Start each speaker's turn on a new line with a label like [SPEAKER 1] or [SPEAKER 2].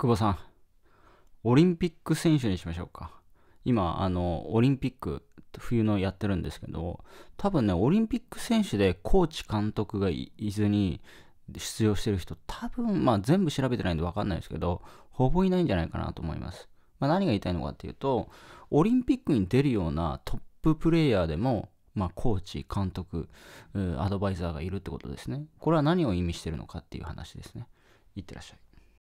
[SPEAKER 1] 久保さん、オリンピック選手にしましょうか。今、あの、オリンピック、冬のやってるんですけど、多分ね、オリンピック選手でコーチ監督がいずに出場してる人、多分、まあ全部調べてないんで分かんないですけど、ほぼいないんじゃないかなと思います。まあ、何が言いたいのかっていうと、オリンピックに出るようなトッププレイヤーでも、まあ、コーチ、監督、アドバイザーがいるってことですね。これは何を意味してるのかっていう話ですね。いってらっしゃい。